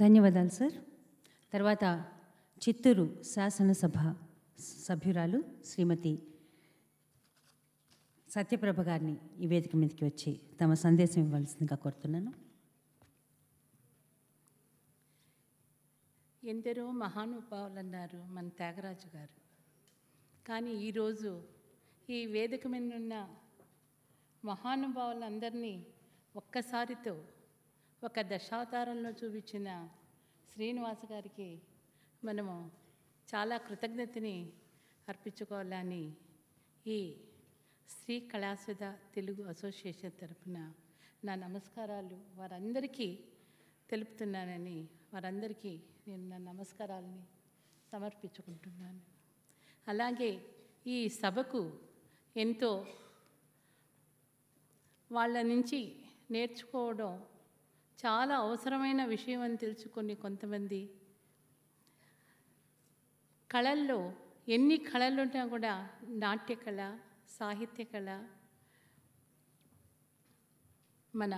ధన్యవాదాలు సార్ తర్వాత చిత్తూరు శాసనసభ సభ్యురాలు శ్రీమతి సత్యప్రభ గారిని ఈ వేదిక మీదకి వచ్చి తమ సందేశం ఇవ్వాల్సిందిగా కోరుతున్నాను ఎందరో మహానుభావులు అన్నారు మన త్యాగరాజు గారు కానీ ఈరోజు ఈ వేదిక మీద ఉన్న మహానుభావులందరినీ ఒక్కసారితో ఒక దశావతారంలో చూపించిన శ్రీనివాస గారికి మనము చాలా కృతజ్ఞతని అర్పించుకోవాలని ఈ శ్రీ కళాసుధ తెలుగు అసోసియేషన్ తరఫున నా నమస్కారాలు వారందరికీ తెలుపుతున్నానని వారందరికీ నేను నా నమస్కారాలని సమర్పించుకుంటున్నాను అలాగే ఈ సభకు ఎంతో వాళ్ళ నుంచి నేర్చుకోవడం చాలా అవసరమైన విషయం అని తెలుసుకుని కొంతమంది కళల్లో ఎన్ని ఉంటా కూడా నాట్యకళ సాహిత్య కళ మన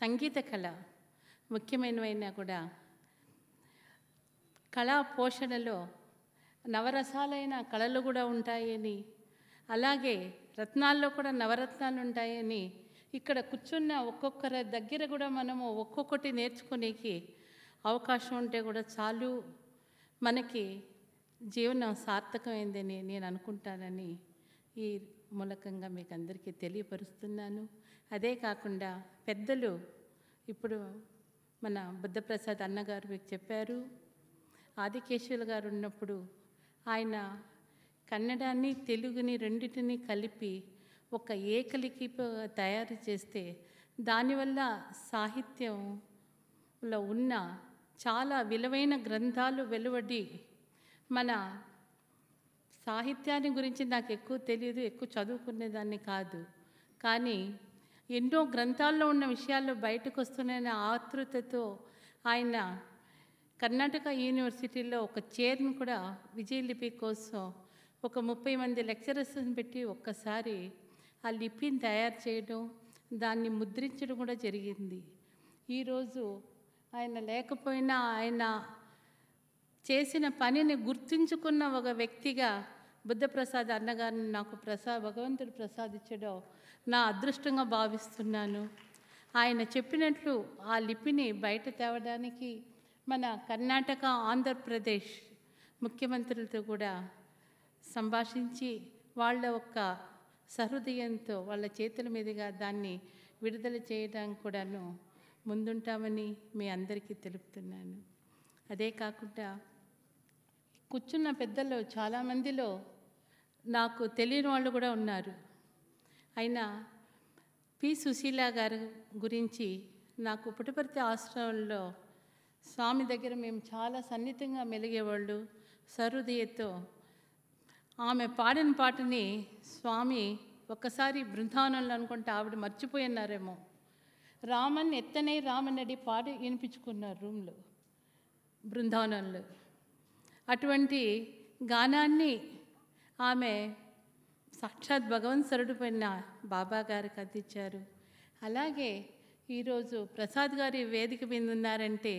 సంగీత కళ ముఖ్యమైనవైనా కూడా కళా పోషణలో నవరసాలైన కళలు కూడా ఉంటాయని అలాగే రత్నాల్లో కూడా నవరత్నాలు ఉంటాయని ఇక్కడ కూర్చున్న ఒక్కొక్కరి దగ్గర కూడా మనము ఒక్కొక్కటి నేర్చుకునేకి అవకాశం ఉంటే కూడా చాలు మనకి జీవనం సార్థకమైందని నేను అనుకుంటానని ఈ మూలకంగా మీకు అందరికీ తెలియపరుస్తున్నాను అదే కాకుండా పెద్దలు ఇప్పుడు మన బుద్ధప్రసాద్ అన్నగారు మీకు చెప్పారు ఆదికేశ్వర్ గారు ఉన్నప్పుడు ఆయన కన్నడాన్ని తెలుగుని రెండింటిని కలిపి ఒక ఏకలికి తయారు చేస్తే దానివల్ల సాహిత్యంలో ఉన్న చాలా విలువైన గ్రంథాలు వెలువడి మన సాహిత్యాన్ని గురించి నాకు ఎక్కువ తెలియదు ఎక్కువ చదువుకునేదాన్ని కాదు కానీ ఎన్నో గ్రంథాల్లో ఉన్న విషయాలు బయటకు వస్తున్న ఆతృతతో ఆయన కర్ణాటక యూనివర్సిటీలో ఒక చైర్ను కూడా విజయలిపి కోసం ఒక ముప్పై మంది లెక్చరర్స్ని పెట్టి ఒక్కసారి ఆ లిపిని తయారు చేయడం దాన్ని ముద్రించడం కూడా జరిగింది ఈరోజు ఆయన లేకపోయినా ఆయన చేసిన పనిని గుర్తుంచుకున్న ఒక వ్యక్తిగా బుద్ధప్రసాద్ అన్నగారిని నాకు ప్రసా భగవంతుడు ప్రసాదించడం నా అదృష్టంగా భావిస్తున్నాను ఆయన చెప్పినట్లు ఆ లిపిని బయట తేవడానికి మన కర్ణాటక ఆంధ్రప్రదేశ్ ముఖ్యమంత్రులతో కూడా సంభాషించి వాళ్ళ యొక్క సహృదయంతో వాళ్ళ చేతుల మీదుగా దాన్ని విడుదల చేయడం కూడాను ముందుంటామని మీ అందరికీ తెలుపుతున్నాను అదే కాకుండా కూర్చున్న పెద్దల్లో చాలామందిలో నాకు తెలియని వాళ్ళు కూడా ఉన్నారు అయినా పి సుశీల గారు గురించి నాకు పుట్టపర్తి ఆశ్రమంలో స్వామి దగ్గర మేము చాలా సన్నిహితంగా మెలిగేవాళ్ళు సహృదయతో ఆమె పాడిన పాటని స్వామి ఒక్కసారి బృందావనంలో అనుకుంటే ఆవిడ మర్చిపోయినారేమో రామన్ ఎత్తనే రామన్నడి పాట వినిపించుకున్నారు రూమ్లో బృందావనంలో అటువంటి గానాన్ని ఆమె సాక్షాత్ సరుడు పైన బాబా గారికి అందించారు అలాగే ఈరోజు ప్రసాద్ గారి వేదిక మీద ఉన్నారంటే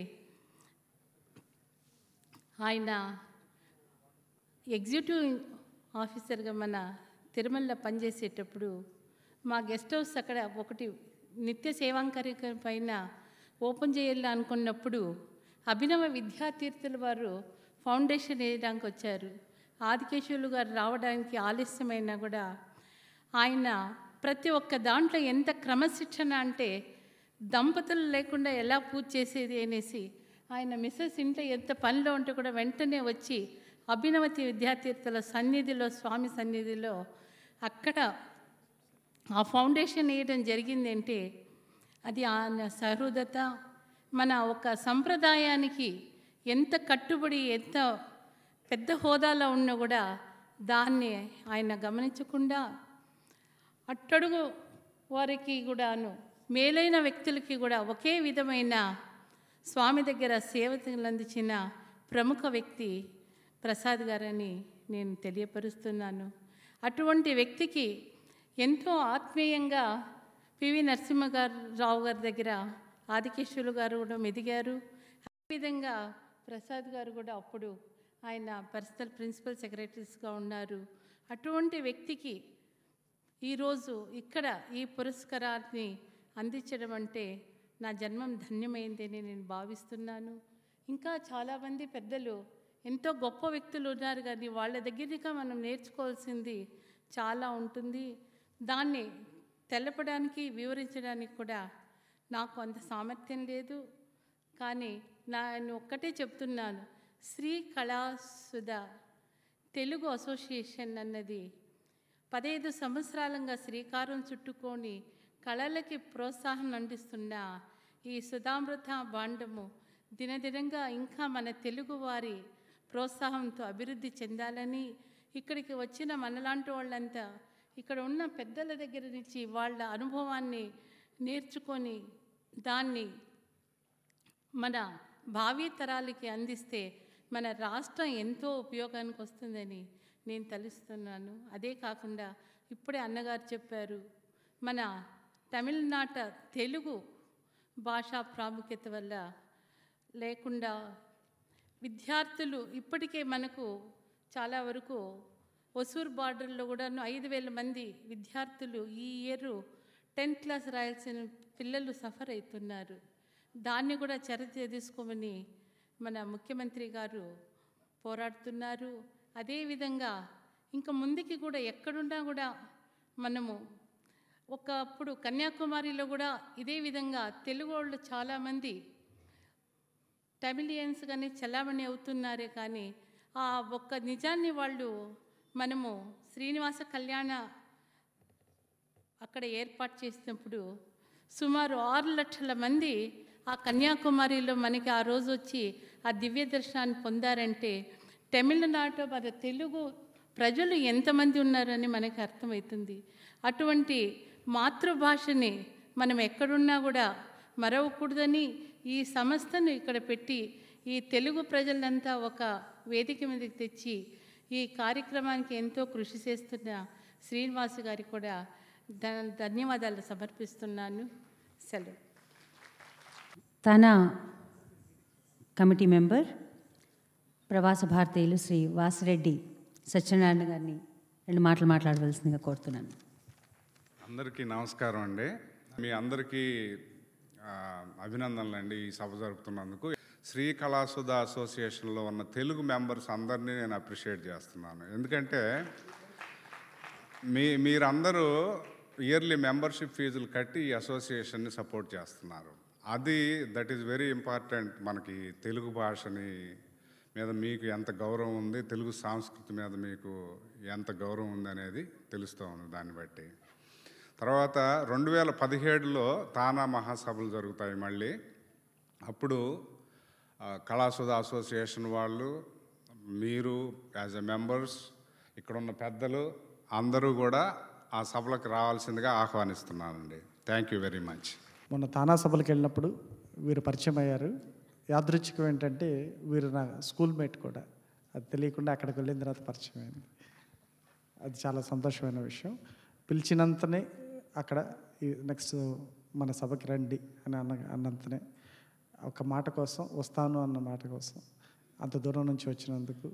ఆయన ఎగ్జిక్యూటివ్ ఆఫీసర్గా మన తిరుమలలో పనిచేసేటప్పుడు మా గెస్ట్ హౌస్ అక్కడ ఒకటి నిత్య కార్యక్రమం పైన ఓపెన్ చేయాలి అనుకున్నప్పుడు అభినవ విద్యాతీర్థుల వారు ఫౌండేషన్ వేయడానికి వచ్చారు ఆదికేశ్వరులు గారు రావడానికి ఆలస్యమైనా కూడా ఆయన ప్రతి ఒక్క దాంట్లో ఎంత క్రమశిక్షణ అంటే దంపతులు లేకుండా ఎలా పూజ చేసేది అనేసి ఆయన మిస్సెస్ ఇంట్లో ఎంత పనిలో ఉంటే కూడా వెంటనే వచ్చి అభినవతి విద్యాతీర్థుల సన్నిధిలో స్వామి సన్నిధిలో అక్కడ ఆ ఫౌండేషన్ వేయడం జరిగిందంటే అది ఆ సహృదత మన ఒక సంప్రదాయానికి ఎంత కట్టుబడి ఎంత పెద్ద హోదాలో ఉన్నా కూడా దాన్ని ఆయన గమనించకుండా అట్టడుగు వారికి కూడాను మేలైన వ్యక్తులకి కూడా ఒకే విధమైన స్వామి దగ్గర సేవలందించిన అందించిన ప్రముఖ వ్యక్తి ప్రసాద్ గారని నేను తెలియపరుస్తున్నాను అటువంటి వ్యక్తికి ఎంతో ఆత్మీయంగా పివి నరసింహ గారు రావు గారి దగ్గర ఆదికేశ్వరులు గారు కూడా మెదిగారు విధంగా ప్రసాద్ గారు కూడా అప్పుడు ఆయన పర్సనల్ ప్రిన్సిపల్ సెక్రటరీస్గా ఉన్నారు అటువంటి వ్యక్తికి ఈరోజు ఇక్కడ ఈ పురస్కారాన్ని అందించడం అంటే నా జన్మం ధన్యమైందని నేను భావిస్తున్నాను ఇంకా చాలామంది పెద్దలు ఎంతో గొప్ప వ్యక్తులు ఉన్నారు కానీ వాళ్ళ దగ్గరగా మనం నేర్చుకోవాల్సింది చాలా ఉంటుంది దాన్ని తెలపడానికి వివరించడానికి కూడా నాకు అంత సామర్థ్యం లేదు కానీ నేను ఒక్కటే చెప్తున్నాను శ్రీ కళాసుధ తెలుగు అసోసియేషన్ అన్నది పదహైదు సంవత్సరాలంగా శ్రీకారం చుట్టుకొని కళలకి ప్రోత్సాహం అందిస్తున్న ఈ సుధామృత బాండము దినదినంగా ఇంకా మన తెలుగువారి ప్రోత్సాహంతో అభివృద్ధి చెందాలని ఇక్కడికి వచ్చిన మనలాంటి వాళ్ళంతా ఇక్కడ ఉన్న పెద్దల దగ్గర నుంచి వాళ్ళ అనుభవాన్ని నేర్చుకొని దాన్ని మన భావి తరాలకి అందిస్తే మన రాష్ట్రం ఎంతో ఉపయోగానికి వస్తుందని నేను తలుస్తున్నాను అదే కాకుండా ఇప్పుడే అన్నగారు చెప్పారు మన తమిళనాట తెలుగు భాషా ప్రాముఖ్యత వల్ల లేకుండా విద్యార్థులు ఇప్పటికే మనకు చాలా వరకు ఒసూర్ బార్డర్లో కూడాను ఐదు వేల మంది విద్యార్థులు ఈ ఇయర్ టెన్త్ క్లాస్ రాయాల్సిన పిల్లలు సఫర్ అవుతున్నారు దాన్ని కూడా చర్య తీసుకోమని మన ముఖ్యమంత్రి గారు పోరాడుతున్నారు అదేవిధంగా ఇంకా ముందుకి కూడా ఎక్కడున్నా కూడా మనము ఒకప్పుడు కన్యాకుమారిలో కూడా ఇదే విధంగా తెలుగు వాళ్ళు చాలామంది టమిలియన్స్ కానీ చలామణి అవుతున్నారే కానీ ఆ ఒక్క నిజాన్ని వాళ్ళు మనము శ్రీనివాస కళ్యాణ అక్కడ ఏర్పాటు చేసినప్పుడు సుమారు ఆరు లక్షల మంది ఆ కన్యాకుమారిలో మనకి ఆ రోజు వచ్చి ఆ దివ్య దర్శనాన్ని పొందారంటే తమిళనాడు మన తెలుగు ప్రజలు ఎంతమంది ఉన్నారని మనకి అర్థమవుతుంది అటువంటి మాతృభాషని మనం ఎక్కడున్నా కూడా మరవకూడదని ఈ సంస్థను ఇక్కడ పెట్టి ఈ తెలుగు ప్రజలంతా ఒక వేదిక మీదకి తెచ్చి ఈ కార్యక్రమానికి ఎంతో కృషి చేస్తున్న శ్రీనివాస్ గారి కూడా ధన్యవాదాలు సమర్పిస్తున్నాను సెలవు తన కమిటీ మెంబర్ ప్రవాస భారతీయులు శ్రీ వాసిరెడ్డి సత్యనారాయణ గారిని రెండు మాటలు మాట్లాడవలసిందిగా కోరుతున్నాను అందరికీ నమస్కారం అండి మీ అందరికీ అభినందనలు అండి ఈ సభ జరుపుతున్నందుకు శ్రీ కళాసుధ అసోసియేషన్లో ఉన్న తెలుగు మెంబర్స్ అందరినీ నేను అప్రిషియేట్ చేస్తున్నాను ఎందుకంటే మీ మీరందరూ ఇయర్లీ మెంబర్షిప్ ఫీజులు కట్టి ఈ అసోసియేషన్ని సపోర్ట్ చేస్తున్నారు అది దట్ ఈజ్ వెరీ ఇంపార్టెంట్ మనకి తెలుగు భాషని మీద మీకు ఎంత గౌరవం ఉంది తెలుగు సంస్కృతి మీద మీకు ఎంత గౌరవం ఉంది అనేది తెలుస్తూ ఉంది దాన్ని బట్టి తర్వాత రెండు వేల పదిహేడులో తానా మహాసభలు జరుగుతాయి మళ్ళీ అప్పుడు కళాసుధ అసోసియేషన్ వాళ్ళు మీరు యాజ్ ఎ మెంబర్స్ ఇక్కడున్న పెద్దలు అందరూ కూడా ఆ సభలకు రావాల్సిందిగా ఆహ్వానిస్తున్నానండి థ్యాంక్ యూ వెరీ మచ్ మొన్న తానా సభలకు వెళ్ళినప్పుడు వీరు పరిచయం అయ్యారు యాదృచ్ఛికం ఏంటంటే వీరు నా స్కూల్ మేట్ కూడా అది తెలియకుండా అక్కడికి వెళ్ళిన తర్వాత పరిచయం అయింది అది చాలా సంతోషమైన విషయం పిలిచినంతనే అక్కడ నెక్స్ట్ మన సభకి రండి అని అన్న అన్నంతనే ఒక మాట కోసం వస్తాను అన్న మాట కోసం అంత దూరం నుంచి వచ్చినందుకు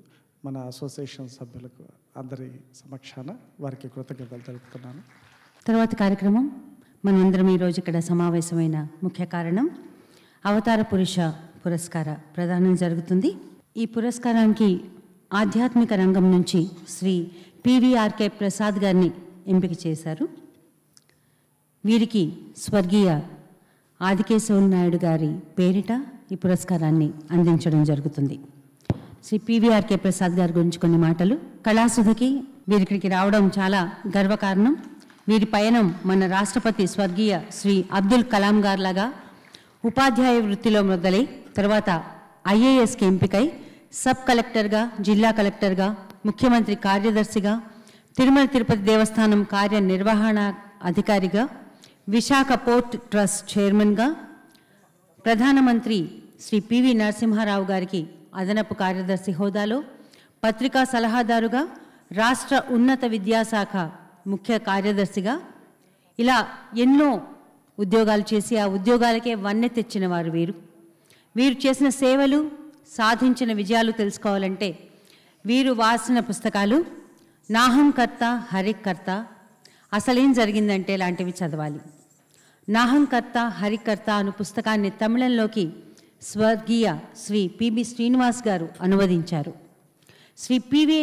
మన అసోసియేషన్ సభ్యులకు అందరి సమక్షాన వారికి కృతజ్ఞతలు తెలుపుతున్నాను తర్వాత కార్యక్రమం మనందరం ఈరోజు ఇక్కడ సమావేశమైన ముఖ్య కారణం అవతార పురుష పురస్కార ప్రదానం జరుగుతుంది ఈ పురస్కారానికి ఆధ్యాత్మిక రంగం నుంచి శ్రీ పివిఆర్కే ప్రసాద్ గారిని ఎంపిక చేశారు వీరికి స్వర్గీయ ఆదికేశవులు నాయుడు గారి పేరిట ఈ పురస్కారాన్ని అందించడం జరుగుతుంది శ్రీ పివిఆర్కే ప్రసాద్ గారి గురించి కొన్ని మాటలు కళాసుధకి వీరిక్కడికి రావడం చాలా గర్వకారణం వీరి పయనం మన రాష్ట్రపతి స్వర్గీయ శ్రీ అబ్దుల్ కలాం గారులాగా ఉపాధ్యాయ వృత్తిలో మొదలై తర్వాత ఐఏఎస్కి ఎంపికై సబ్ కలెక్టర్గా జిల్లా కలెక్టర్గా ముఖ్యమంత్రి కార్యదర్శిగా తిరుమల తిరుపతి దేవస్థానం కార్యనిర్వహణ అధికారిగా విశాఖ పోర్ట్ ట్రస్ట్ చైర్మన్గా ప్రధానమంత్రి శ్రీ పివి నరసింహారావు గారికి అదనపు కార్యదర్శి హోదాలో పత్రికా సలహాదారుగా రాష్ట్ర ఉన్నత విద్యాశాఖ ముఖ్య కార్యదర్శిగా ఇలా ఎన్నో ఉద్యోగాలు చేసి ఆ ఉద్యోగాలకే వన్నె తెచ్చిన వారు వీరు వీరు చేసిన సేవలు సాధించిన విజయాలు తెలుసుకోవాలంటే వీరు వాసిన పుస్తకాలు నాహం కర్త హరికర్త అసలేం జరిగిందంటే లాంటివి చదవాలి నాహంకర్త హరికర్త అను పుస్తకాన్ని తమిళంలోకి స్వర్గీయ శ్రీ పిబి శ్రీనివాస్ గారు అనువదించారు శ్రీ పివి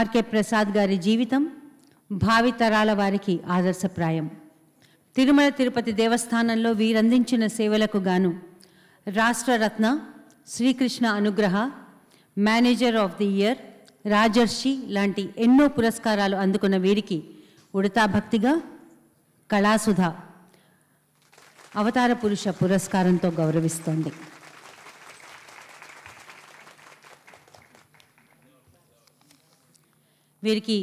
ఆర్కే ప్రసాద్ గారి జీవితం భావితరాల వారికి ఆదర్శప్రాయం తిరుమల తిరుపతి దేవస్థానంలో వీరందించిన సేవలకు గాను రాష్ట్రరత్న శ్రీకృష్ణ అనుగ్రహ మేనేజర్ ఆఫ్ ది ఇయర్ రాజర్షి లాంటి ఎన్నో పురస్కారాలు అందుకున్న వీరికి ఉడతా భక్తిగా కళాసుధ అవతార పురుష పురస్కారంతో గౌరవిస్తోంది వీరికి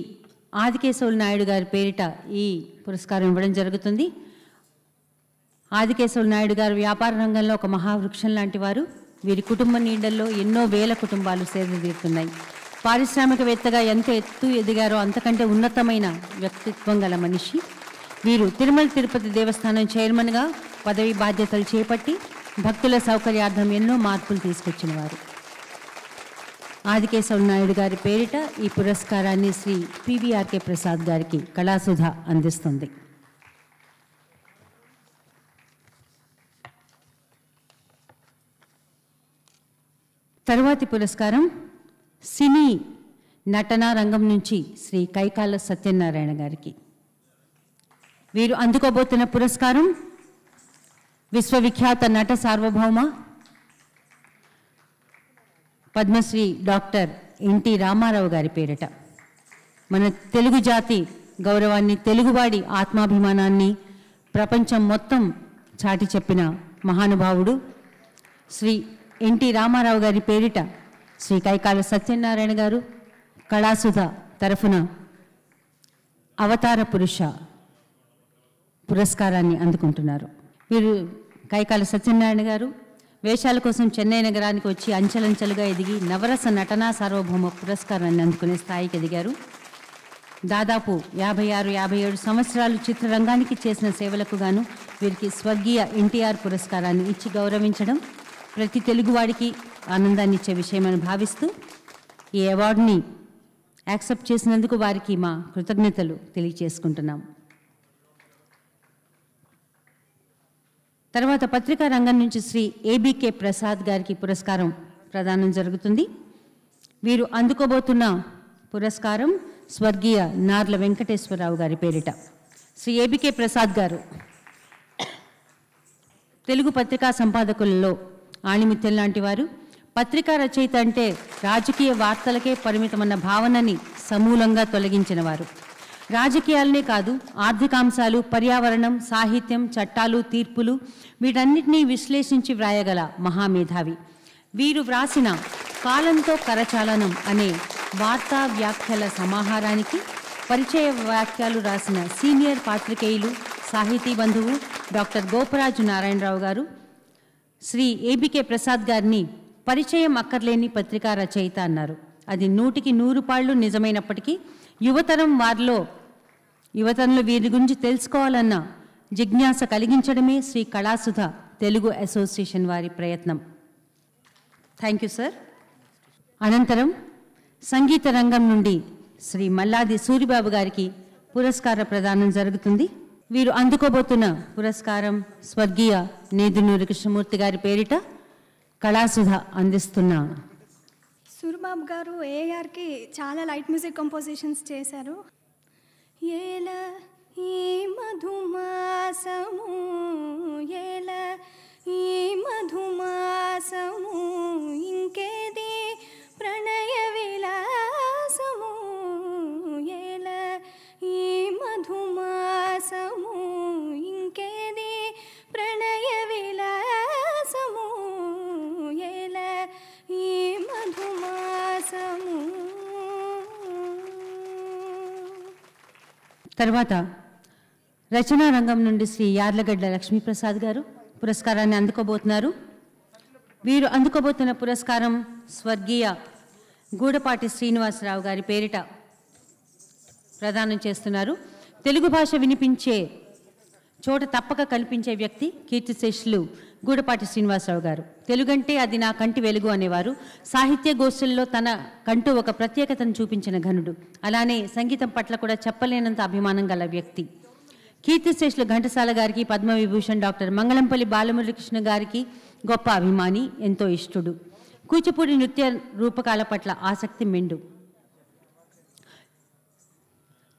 ఆదికేశవులు నాయుడు గారి పేరిట ఈ పురస్కారం ఇవ్వడం జరుగుతుంది ఆదికేశవులు నాయుడు గారు వ్యాపార రంగంలో ఒక మహావృక్షం లాంటి వారు వీరి కుటుంబ నీడల్లో ఎన్నో వేల కుటుంబాలు సేద తీరుతున్నాయి పారిశ్రామికవేత్తగా ఎంత ఎత్తు ఎదిగారో అంతకంటే ఉన్నతమైన వ్యక్తిత్వం గల మనిషి వీరు తిరుమల తిరుపతి దేవస్థానం చైర్మన్గా పదవి బాధ్యతలు చేపట్టి భక్తుల సౌకర్యార్థం ఎన్నో మార్పులు తీసుకొచ్చిన వారు ఆదికేశవ నాయుడు గారి పేరిట ఈ పురస్కారాన్ని శ్రీ పివిఆర్కే ప్రసాద్ గారికి కళాసుధ అందిస్తుంది తరువాతి పురస్కారం సినీ నటనా రంగం నుంచి శ్రీ కైకాల సత్యనారాయణ గారికి వీరు అందుకోబోతున్న పురస్కారం విశ్వవిఖ్యాత నట సార్వభౌమ పద్మశ్రీ డాక్టర్ ఎన్టీ రామారావు గారి పేరిట మన తెలుగు జాతి గౌరవాన్ని తెలుగువాడి ఆత్మాభిమానాన్ని ప్రపంచం మొత్తం చాటి చెప్పిన మహానుభావుడు శ్రీ ఎన్టీ రామారావు గారి పేరిట శ్రీ కైకాల సత్యనారాయణ గారు కళాసుధ తరఫున అవతార పురుష పురస్కారాన్ని అందుకుంటున్నారు వీరు కైకాల సత్యనారాయణ గారు వేషాల కోసం చెన్నై నగరానికి వచ్చి అంచెలంచెలుగా ఎదిగి నవరస నటనా సార్వభౌమ పురస్కారాన్ని అందుకునే స్థాయికి ఎదిగారు దాదాపు యాభై ఆరు యాభై ఏడు సంవత్సరాలు చిత్రరంగానికి చేసిన సేవలకు గాను వీరికి స్వర్గీయ ఎన్టీఆర్ పురస్కారాన్ని ఇచ్చి గౌరవించడం ప్రతి తెలుగువాడికి ఆనందాన్ని ఇచ్చే విషయమని భావిస్తూ ఈ అవార్డుని యాక్సెప్ట్ చేసినందుకు వారికి మా కృతజ్ఞతలు తెలియచేసుకుంటున్నాం తర్వాత పత్రికా రంగం నుంచి శ్రీ ఏబీకే ప్రసాద్ గారికి పురస్కారం ప్రదానం జరుగుతుంది వీరు అందుకోబోతున్న పురస్కారం స్వర్గీయ నార్ల వెంకటేశ్వరరావు గారి పేరిట శ్రీ ఏబికే ప్రసాద్ గారు తెలుగు పత్రికా సంపాదకులలో ఆణిమిత్యం లాంటి వారు పత్రికా రచయిత అంటే రాజకీయ వార్తలకే పరిమితమన్న భావనని సమూలంగా తొలగించినవారు రాజకీయాలనే కాదు ఆర్థికాంశాలు పర్యావరణం సాహిత్యం చట్టాలు తీర్పులు వీటన్నిటినీ విశ్లేషించి వ్రాయగల మహామేధావి వీరు వ్రాసిన కాలంతో కరచాలనం అనే వార్తా వ్యాఖ్యల సమాహారానికి పరిచయ వ్యాఖ్యలు రాసిన సీనియర్ పాత్రికేయులు సాహితీ బంధువు డాక్టర్ గోపరాజు నారాయణరావు గారు శ్రీ ఏబికే ప్రసాద్ గారిని పరిచయం అక్కర్లేని పత్రికా రచయిత అన్నారు అది నూటికి నూరు పాళ్ళు నిజమైనప్పటికీ యువతరం వారిలో యువతరంలో వీరి గురించి తెలుసుకోవాలన్న జిజ్ఞాస కలిగించడమే శ్రీ కళాసుధ తెలుగు అసోసియేషన్ వారి ప్రయత్నం థ్యాంక్ యూ సార్ అనంతరం సంగీత రంగం నుండి శ్రీ మల్లాది సూరిబాబు గారికి పురస్కార ప్రదానం జరుగుతుంది వీరు అందుకోబోతున్న పురస్కారం స్వర్గీయ నేదునూరు కృష్ణమూర్తి గారి పేరిట కళాసుధ అందిస్తున్న సురబాబు గారు ఏఆర్కి చాలా లైట్ మ్యూజిక్ కంపోజిషన్స్ చేశారు ఏల ఈ మధుమాసము ఏల ఈ మధుమాసము ఇంకేది ప్రణయ విలాసము ఏల ఈ మధుమాసము ఇంకేది ప్రణయ తర్వాత రచనా రంగం నుండి శ్రీ యార్లగడ్డ లక్ష్మీప్రసాద్ గారు పురస్కారాన్ని అందుకోబోతున్నారు వీరు అందుకోబోతున్న పురస్కారం స్వర్గీయ గూడపాటి శ్రీనివాసరావు గారి పేరిట ప్రదానం చేస్తున్నారు తెలుగు భాష వినిపించే చోట తప్పక కల్పించే వ్యక్తి కీర్తిశేషులు గూడపాటి శ్రీనివాసరావు గారు తెలుగంటే అది నా కంటి వెలుగు అనేవారు సాహిత్య గోష్ఠుల్లో తన కంటూ ఒక ప్రత్యేకతను చూపించిన ఘనుడు అలానే సంగీతం పట్ల కూడా చెప్పలేనంత అభిమానం గల వ్యక్తి కీర్తిశేషులు ఘంటసాల గారికి పద్మవిభూషణ్ డాక్టర్ మంగళంపల్లి బాలమురళకృష్ణ గారికి గొప్ప అభిమాని ఎంతో ఇష్టడు కూచిపూడి నృత్య రూపకాల పట్ల ఆసక్తి మెండు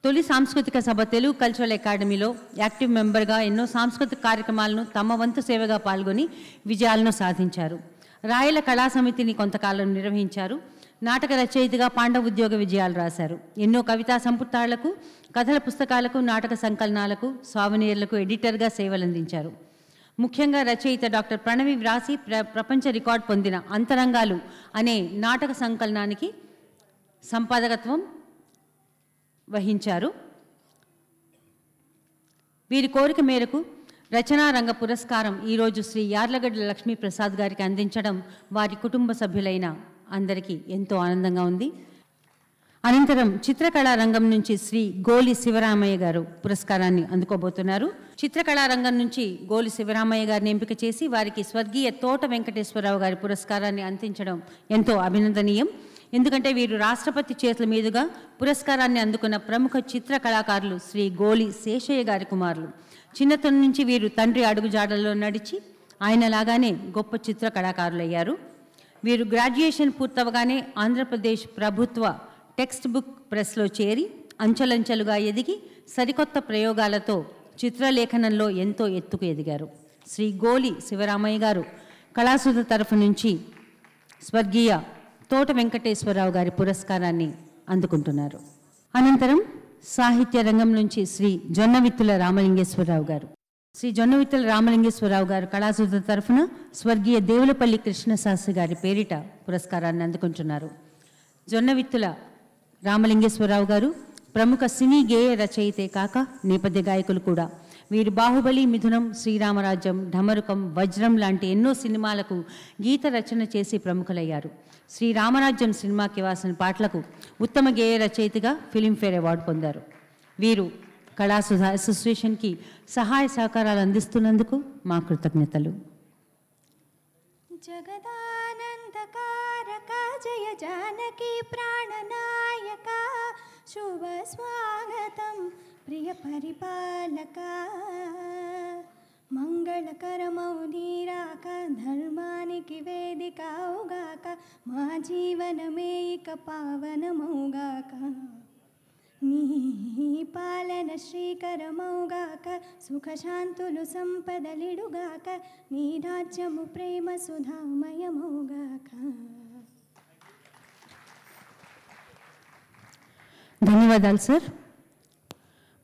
తొలి సాంస్కృతిక సభ తెలుగు కల్చరల్ అకాడమీలో యాక్టివ్ మెంబర్గా ఎన్నో సాంస్కృతిక కార్యక్రమాలను తమ వంతు సేవగా పాల్గొని విజయాలను సాధించారు రాయల కళా సమితిని కొంతకాలం నిర్వహించారు నాటక రచయితగా పాండవ ఉద్యోగ విజయాలు రాశారు ఎన్నో కవితా సంపుటాలకు కథల పుస్తకాలకు నాటక సంకలనాలకు స్వామినీర్లకు ఎడిటర్గా సేవలందించారు ముఖ్యంగా రచయిత డాక్టర్ ప్రణవి వ్రాసి ప్ర ప్రపంచ రికార్డ్ పొందిన అంతరంగాలు అనే నాటక సంకలనానికి సంపాదకత్వం వహించారు వీరి కోరిక మేరకు రచనారంగ పురస్కారం ఈరోజు శ్రీ యార్లగడ్డ లక్ష్మీప్రసాద్ గారికి అందించడం వారి కుటుంబ సభ్యులైన అందరికీ ఎంతో ఆనందంగా ఉంది అనంతరం చిత్రకళా రంగం నుంచి శ్రీ గోలి శివరామయ్య గారు పురస్కారాన్ని అందుకోబోతున్నారు చిత్రకళా రంగం నుంచి గోలి శివరామయ్య గారిని ఎంపిక చేసి వారికి స్వర్గీయ తోట వెంకటేశ్వరరావు గారి పురస్కారాన్ని అందించడం ఎంతో అభినందనీయం ఎందుకంటే వీరు రాష్ట్రపతి చేతుల మీదుగా పురస్కారాన్ని అందుకున్న ప్రముఖ చిత్ర కళాకారులు శ్రీ గోలి శేషయ్య గారి కుమారులు చిన్నతనం నుంచి వీరు తండ్రి అడుగుజాడల్లో నడిచి ఆయనలాగానే గొప్ప చిత్ర కళాకారులయ్యారు వీరు గ్రాడ్యుయేషన్ పూర్తవగానే ఆంధ్రప్రదేశ్ ప్రభుత్వ టెక్స్ట్ బుక్ ప్రెస్లో చేరి అంచెలంచెలుగా ఎదిగి సరికొత్త ప్రయోగాలతో చిత్రలేఖనంలో ఎంతో ఎత్తుకు ఎదిగారు శ్రీ గోలి శివరామయ్య గారు కళాసుధ తరఫు నుంచి స్వర్గీయ తోట వెంకటేశ్వరరావు గారి పురస్కారాన్ని అందుకుంటున్నారు అనంతరం సాహిత్య రంగం నుంచి శ్రీ జొన్నవిత్తుల రామలింగేశ్వరరావు గారు శ్రీ జొన్నవిత్తుల రామలింగేశ్వరరావు గారు కళాసూత్ర తరఫున స్వర్గీయ దేవులపల్లి కృష్ణశాస్త్రి గారి పేరిట పురస్కారాన్ని అందుకుంటున్నారు జొన్నవిత్తుల రామలింగేశ్వరరావు గారు ప్రముఖ సినీ గేయ రచయితే కాక నేపథ్య గాయకులు కూడా వీరు బాహుబలి మిథునం శ్రీరామరాజ్యం ఢమరుకం వజ్రం లాంటి ఎన్నో సినిమాలకు గీత రచన చేసి ప్రముఖులయ్యారు శ్రీరామరాజ్యం సినిమాకి వాసిన పాటలకు ఉత్తమ గేయ రచయితగా ఫిలింఫేర్ అవార్డు పొందారు వీరు కళా అసోసియేషన్కి సహాయ సహకారాలు అందిస్తున్నందుకు మా కృతజ్ఞతలు జగదానందకారక జయ జానకి ప్రాణనాయక శుభ స్వాగతం ప్రియ పరిపాలక మంగళకరమౌ నీరాక ధర్మానికి వేదిక వేదికావుగాక మా జీవనమే ఇక పావనమౌగాక నీ పాలన శ్రీకరమౌగాక సుఖశాంతులు సంపదలిడుగాక నీ రాజ్యము ప్రేమ సుధామయమౌగాక ధన్యవాదాలు సార్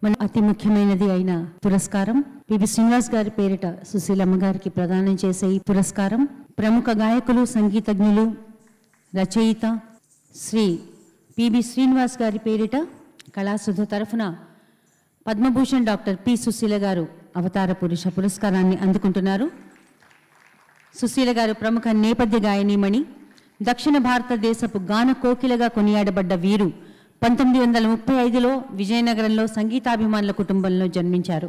మన అతి ముఖ్యమైనది అయిన పురస్కారం పివి శ్రీనివాస్ గారి పేరిట సుశీలమ్మ గారికి ప్రదానం చేసే ఈ పురస్కారం ప్రముఖ గాయకులు సంగీతజ్ఞులు రచయిత శ్రీ పిబి శ్రీనివాస్ గారి పేరిట కళాసుధ తరఫున పద్మభూషణ్ డాక్టర్ పి సుశీల గారు అవతార పురుష పురస్కారాన్ని అందుకుంటున్నారు సుశీల గారు ప్రముఖ నేపథ్య గాయనీమణి దక్షిణ భారతదేశపు గాన కోకిలగా కొనియాడబడ్డ వీరు పంతొమ్మిది వందల ముప్పై ఐదులో విజయనగరంలో సంగీతాభిమానుల కుటుంబంలో జన్మించారు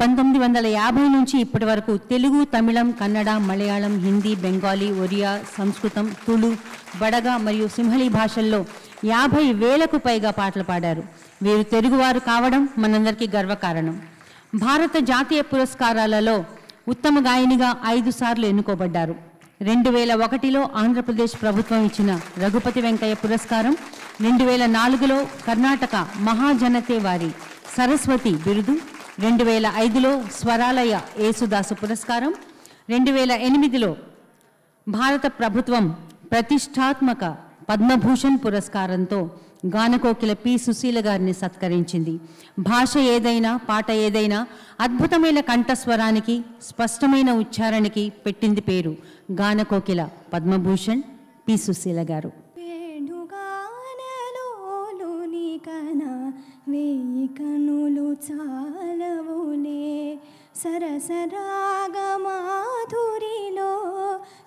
పంతొమ్మిది వందల యాభై నుంచి ఇప్పటి వరకు తెలుగు తమిళం కన్నడ మలయాళం హిందీ బెంగాలీ ఒరియా సంస్కృతం తుళు బడగ మరియు సింహళీ భాషల్లో యాభై వేలకు పైగా పాటలు పాడారు వీరు తెలుగువారు కావడం మనందరికీ గర్వకారణం భారత జాతీయ పురస్కారాలలో ఉత్తమ గాయనిగా ఐదు సార్లు ఎన్నుకోబడ్డారు రెండు వేల ఒకటిలో ఆంధ్రప్రదేశ్ ప్రభుత్వం ఇచ్చిన రఘుపతి వెంకయ్య పురస్కారం రెండు వేల నాలుగులో కర్ణాటక మహాజనతే వారి సరస్వతి బిరుదు రెండు వేల ఐదులో స్వరాలయ యేసుదాసు పురస్కారం రెండు వేల ఎనిమిదిలో భారత ప్రభుత్వం ప్రతిష్టాత్మక పద్మభూషణ్ పురస్కారంతో గానకోకిల పి సుశీల గారిని సత్కరించింది భాష ఏదైనా పాట ఏదైనా అద్భుతమైన కంఠస్వరానికి స్పష్టమైన ఉచ్చారణకి పెట్టింది పేరు గానకోకిల పద్మభూషణ్ పి సుశీల గారు వేయి కనులు చాలవులే సరసరాగమాధురిలో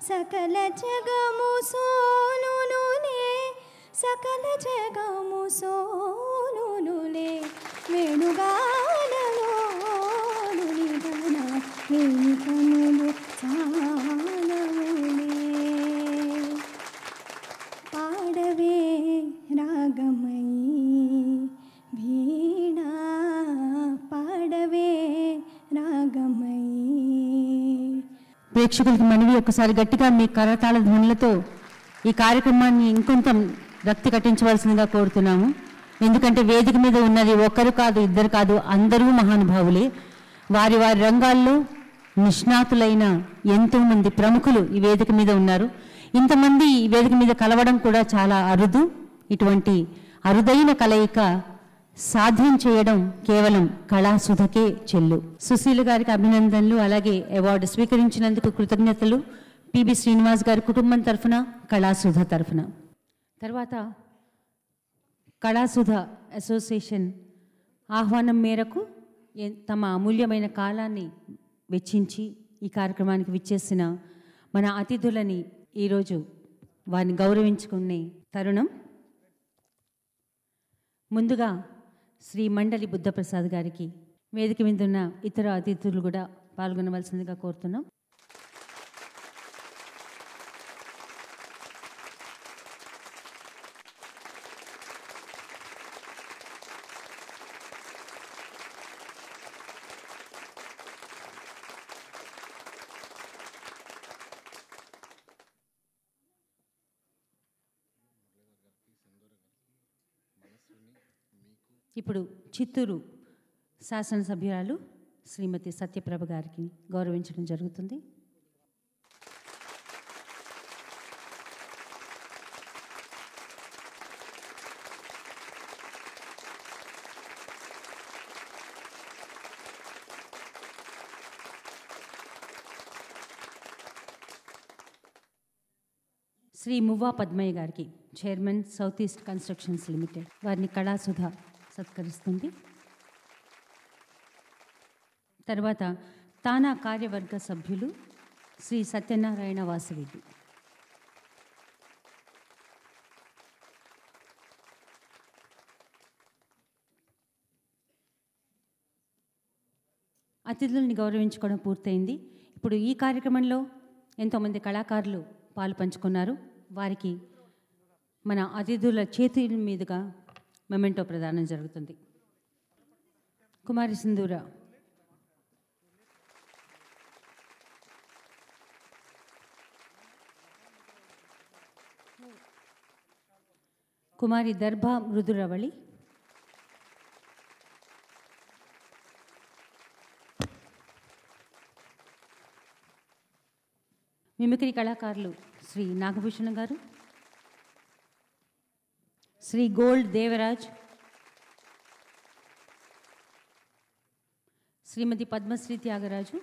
సకల జగము సోలులులే సకల జగము సోలులులే వేణుగా ప్రేక్షకులకు మనవి ఒకసారి గట్టిగా మీ కరతాళ ధ్వనులతో ఈ కార్యక్రమాన్ని ఇంకొంత రక్తి కట్టించవలసిందిగా కోరుతున్నాము ఎందుకంటే వేదిక మీద ఉన్నది ఒకరు కాదు ఇద్దరు కాదు అందరూ మహానుభావులే వారి వారి రంగాల్లో నిష్ణాతులైన ఎంతోమంది ప్రముఖులు ఈ వేదిక మీద ఉన్నారు ఇంతమంది ఈ వేదిక మీద కలవడం కూడా చాలా అరుదు ఇటువంటి అరుదైన కలయిక సాధ్యం చేయడం కేవలం కళాసుధకే చెల్లు సుశీల గారికి అభినందనలు అలాగే అవార్డు స్వీకరించినందుకు కృతజ్ఞతలు పిబి శ్రీనివాస్ గారి కుటుంబం తరఫున కళాసుధ తరఫున తర్వాత కళాసుధ అసోసియేషన్ ఆహ్వానం మేరకు తమ అమూల్యమైన కాలాన్ని వెచ్చించి ఈ కార్యక్రమానికి విచ్చేసిన మన అతిథులని ఈరోజు వారిని గౌరవించుకునే తరుణం ముందుగా శ్రీ మండలి బుద్ధప్రసాద్ గారికి వేదిక మీద ఉన్న ఇతర అతిథులు కూడా పాల్గొనవలసిందిగా కోరుతున్నాం చిత్తూరు శాసనసభ్యురాలు శ్రీమతి సత్యప్రభ గారికి గౌరవించడం జరుగుతుంది శ్రీ మువ్వా పద్మయ్య గారికి chairman south east constructions limited వారిని కళాసుధ సత్కరిస్తుంది తర్వాత తానా కార్యవర్గ సభ్యులు శ్రీ సత్యనారాయణ వాసవిద్య అతిథులను గౌరవించుకోవడం పూర్తయింది ఇప్పుడు ఈ కార్యక్రమంలో ఎంతోమంది కళాకారులు పాలు పంచుకున్నారు వారికి మన అతిథుల చేతుల మీదుగా మెమెంటో ప్రదానం జరుగుతుంది కుమారి సింధూర కుమారి దర్భా మృదురవళి మిమిక్రీ కళాకారులు శ్రీ నాగభూషణ్ గారు శ్రీ గోల్డ్ దేవరాజ్ శ్రీమతి పద్మశ్రీ త్యాగరాజు